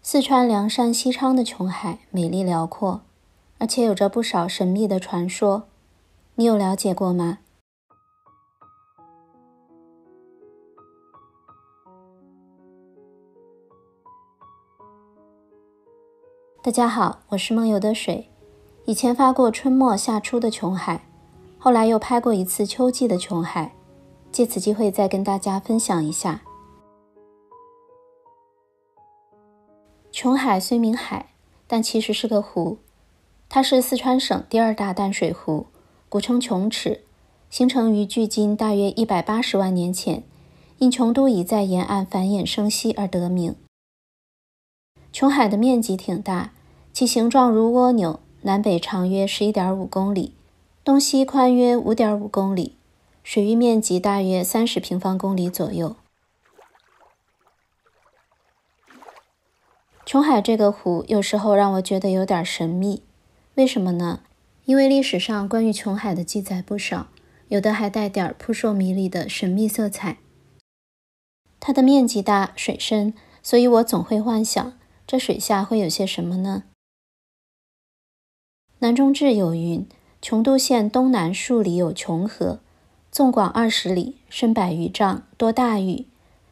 四川凉山西昌的琼海美丽辽阔，而且有着不少神秘的传说，你有了解过吗？大家好，我是梦游的水，以前发过春末夏初的琼海，后来又拍过一次秋季的琼海，借此机会再跟大家分享一下。琼海虽名海，但其实是个湖。它是四川省第二大淡水湖，古称琼池，形成于距今大约一百八十万年前。因琼都已在沿岸繁衍生息而得名。琼海的面积挺大，其形状如蜗牛，南北长约十一点五公里，东西宽约五点五公里，水域面积大约三十平方公里左右。琼海这个湖有时候让我觉得有点神秘，为什么呢？因为历史上关于琼海的记载不少，有的还带点扑朔迷离的神秘色彩。它的面积大，水深，所以我总会幻想，这水下会有些什么呢？南中志有云：琼都县东南数里有琼河，纵广二十里，深百余丈，多大鱼，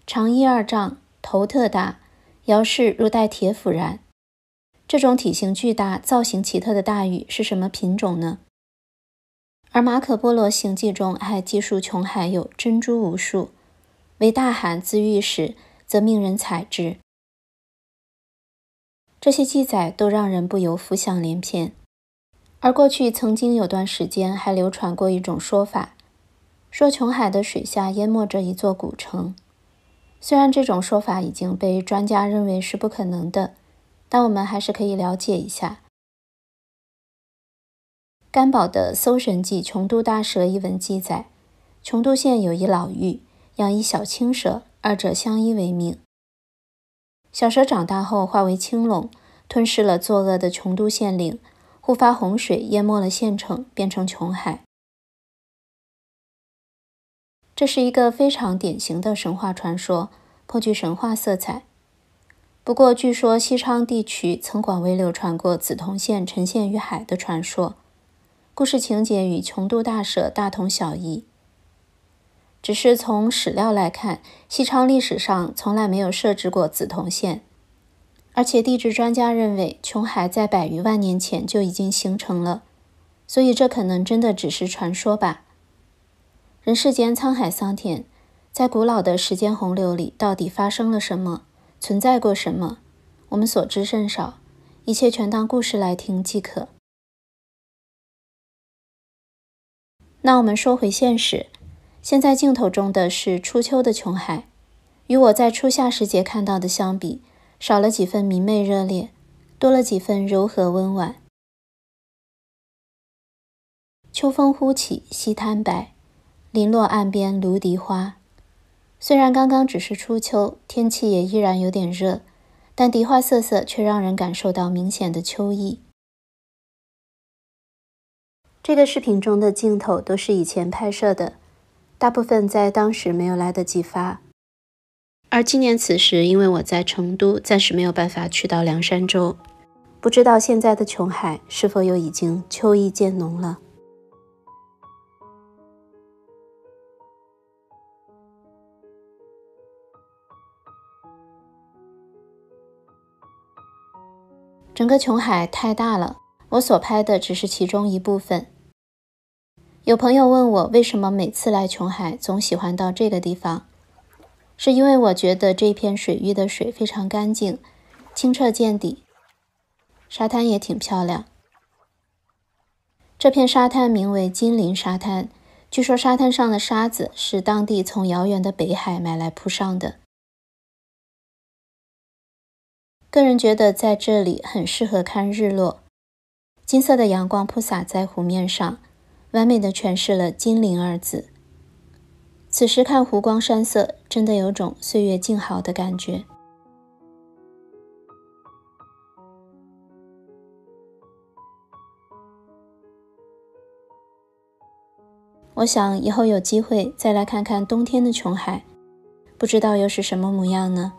长一二丈，头特大。姚氏如带铁斧然，这种体型巨大、造型奇特的大鱼是什么品种呢？而《马可波罗行记》中还记述琼海有珍珠无数，为大汗自喻时，则命人采之。这些记载都让人不由浮想联翩。而过去曾经有段时间还流传过一种说法，说琼海的水下淹没着一座古城。虽然这种说法已经被专家认为是不可能的，但我们还是可以了解一下。干宝的《搜神记·穷都大蛇》一文记载，穷都县有一老妪养一小青蛇，二者相依为命。小蛇长大后化为青龙，吞噬了作恶的穷都县令，触发洪水，淹没了县城，变成穷海。这是一个非常典型的神话传说，颇具神话色彩。不过，据说西昌地区曾广为流传过梓潼县沉陷于海的传说，故事情节与琼都大舍大同小异。只是从史料来看，西昌历史上从来没有设置过梓潼县，而且地质专家认为，琼海在百余万年前就已经形成了，所以这可能真的只是传说吧。人世间沧海桑田，在古老的时间洪流里，到底发生了什么？存在过什么？我们所知甚少，一切全当故事来听即可。那我们说回现实，现在镜头中的是初秋的琼海，与我在初夏时节看到的相比，少了几分明媚热烈，多了几分柔和温婉。秋风忽起，西滩白。零落岸边芦荻花，虽然刚刚只是初秋，天气也依然有点热，但荻花瑟瑟却让人感受到明显的秋意。这个视频中的镜头都是以前拍摄的，大部分在当时没有来得及发。而今年此时，因为我在成都，暂时没有办法去到凉山州，不知道现在的琼海是否又已经秋意渐浓了。整个琼海太大了，我所拍的只是其中一部分。有朋友问我，为什么每次来琼海总喜欢到这个地方？是因为我觉得这片水域的水非常干净，清澈见底，沙滩也挺漂亮。这片沙滩名为金陵沙滩，据说沙滩上的沙子是当地从遥远的北海买来铺上的。个人觉得在这里很适合看日落，金色的阳光铺洒在湖面上，完美的诠释了“金陵”二字。此时看湖光山色，真的有种岁月静好的感觉。我想以后有机会再来看看冬天的琼海，不知道又是什么模样呢？